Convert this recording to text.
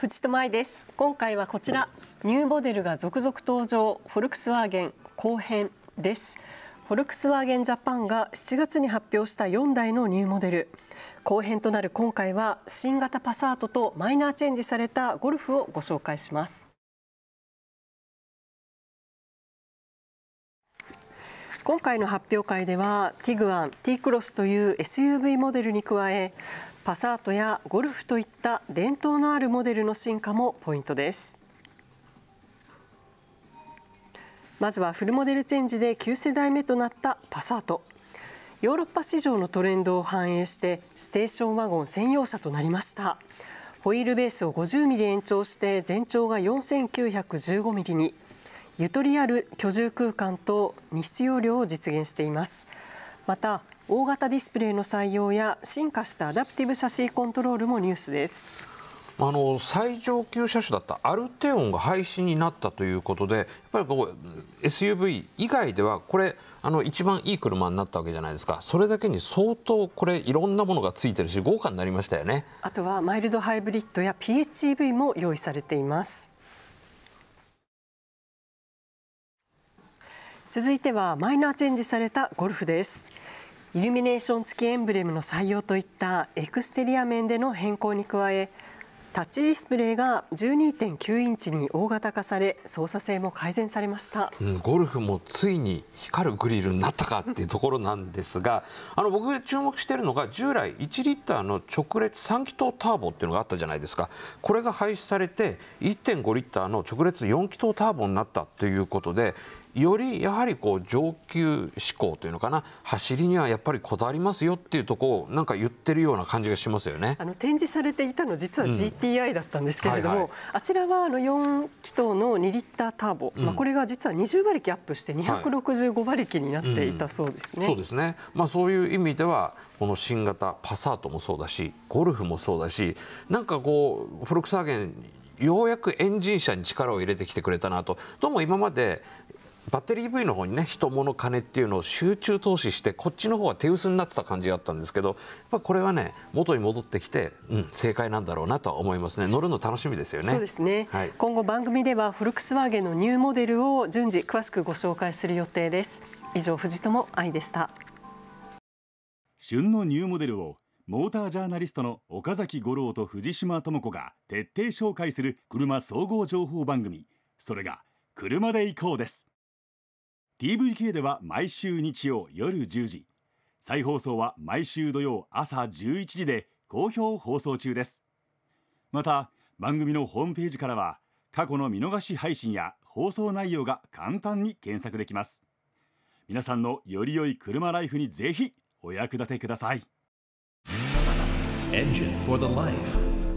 藤戸舞です今回はこちらニューモデルが続々登場フォルクスワーゲン後編ですフォルクスワーゲンジャパンが7月に発表した4台のニューモデル後編となる今回は新型パサートとマイナーチェンジされたゴルフをご紹介します今回の発表会ではティグアン、ティクロスという SUV モデルに加えパサートやゴルフといった伝統のあるモデルの進化もポイントですまずはフルモデルチェンジで9世代目となったパサートヨーロッパ市場のトレンドを反映してステーションワゴン専用車となりましたホイールベースを5 0ミリ延長して全長が4 9 1 5ミリにゆとりある居住空間と日用量を実現しています。また大型ディスプレイの採用や進化したアダプティブ写真コントロールもニュースですあの最上級車種だったアルテオンが廃止になったということでやっぱりこう SUV 以外ではこれあの一番いい車になったわけじゃないですかそれだけに相当これいろんなものがついてるし豪華になりましたよねあとはマイルドハイブリッドや PHEV も用意されています続いてはマイナーチェンジされたゴルフですイルミネーション付きエンブレムの採用といったエクステリア面での変更に加えタッチディスプレイが12.9インチに大型化され操作性も改善されました、うん、ゴルフもついに光るグリルになったかっていうところなんですがあの僕が注目しているのが従来1リッターの直列3気筒ターボっていうのがあったじゃないですかこれが廃止されて1.5リッターの直列4気筒ターボになったということでよりやはりこう上級志向というのかな走りにはやっぱりこだわりますよっていうとこをなんか言ってるような感じがしますよねあの展示されていたの実は GT、TPI だったんですけれども、はいはい、あちらはあの4気筒の2リッターターボ、うん、まあ、これが実は20馬力アップして265馬力になっていたそうですね。はいうん、そうですね、まあ、そういう意味ではこの新型パサートもそうだしゴルフもそうだしなんかこうフォルクスワーゲンようやくエンジン車に力を入れてきてくれたなとどうも今までバッテリー EV の方にね人物金っていうのを集中投資してこっちの方は手薄になってた感じだったんですけどやっぱこれはね元に戻ってきて、うん、正解なんだろうなと思いますね乗るの楽しみですよねそうですね、はい、今後番組ではフォルクスワーゲンのニューモデルを順次詳しくご紹介する予定です以上藤友愛でした旬のニューモデルをモータージャーナリストの岡崎五郎と藤島智子が徹底紹介する車総合情報番組それが車で行こうです DVK では毎週日曜夜10時再放送は毎週土曜朝11時で好評放送中ですまた番組のホームページからは過去の見逃し配信や放送内容が簡単に検索できます皆さんのより良い車ライフにぜひお役立てください Engine for the life